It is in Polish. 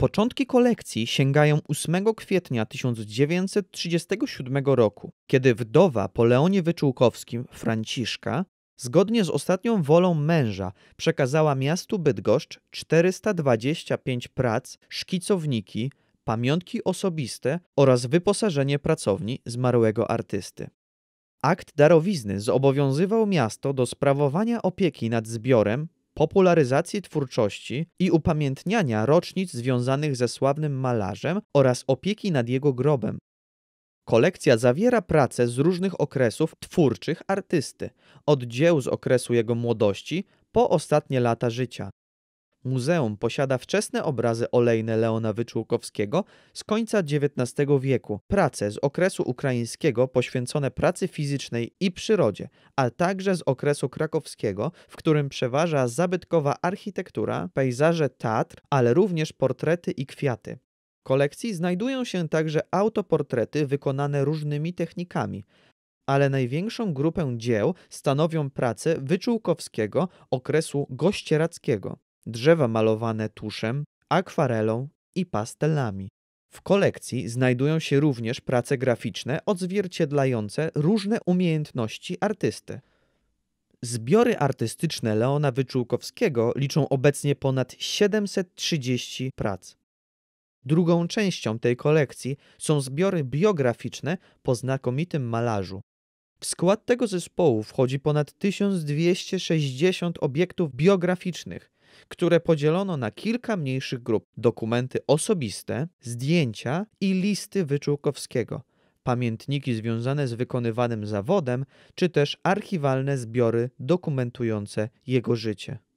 Początki kolekcji sięgają 8 kwietnia 1937 roku, kiedy wdowa po Leonie Wyczółkowskim, Franciszka, zgodnie z ostatnią wolą męża przekazała miastu Bydgoszcz 425 prac, szkicowniki, pamiątki osobiste oraz wyposażenie pracowni zmarłego artysty. Akt darowizny zobowiązywał miasto do sprawowania opieki nad zbiorem popularyzacji twórczości i upamiętniania rocznic związanych ze sławnym malarzem oraz opieki nad jego grobem. Kolekcja zawiera prace z różnych okresów twórczych artysty, od dzieł z okresu jego młodości po ostatnie lata życia. Muzeum posiada wczesne obrazy olejne Leona Wyczółkowskiego z końca XIX wieku, prace z okresu ukraińskiego poświęcone pracy fizycznej i przyrodzie, a także z okresu krakowskiego, w którym przeważa zabytkowa architektura, pejzaże teatr, ale również portrety i kwiaty. W kolekcji znajdują się także autoportrety wykonane różnymi technikami, ale największą grupę dzieł stanowią prace Wyczółkowskiego okresu gościerackiego drzewa malowane tuszem, akwarelą i pastelami. W kolekcji znajdują się również prace graficzne odzwierciedlające różne umiejętności artysty. Zbiory artystyczne Leona Wyczółkowskiego liczą obecnie ponad 730 prac. Drugą częścią tej kolekcji są zbiory biograficzne po znakomitym malarzu. W skład tego zespołu wchodzi ponad 1260 obiektów biograficznych, które podzielono na kilka mniejszych grup: dokumenty osobiste, zdjęcia i listy Wyczółkowskiego, pamiętniki związane z wykonywanym zawodem, czy też archiwalne zbiory dokumentujące jego życie.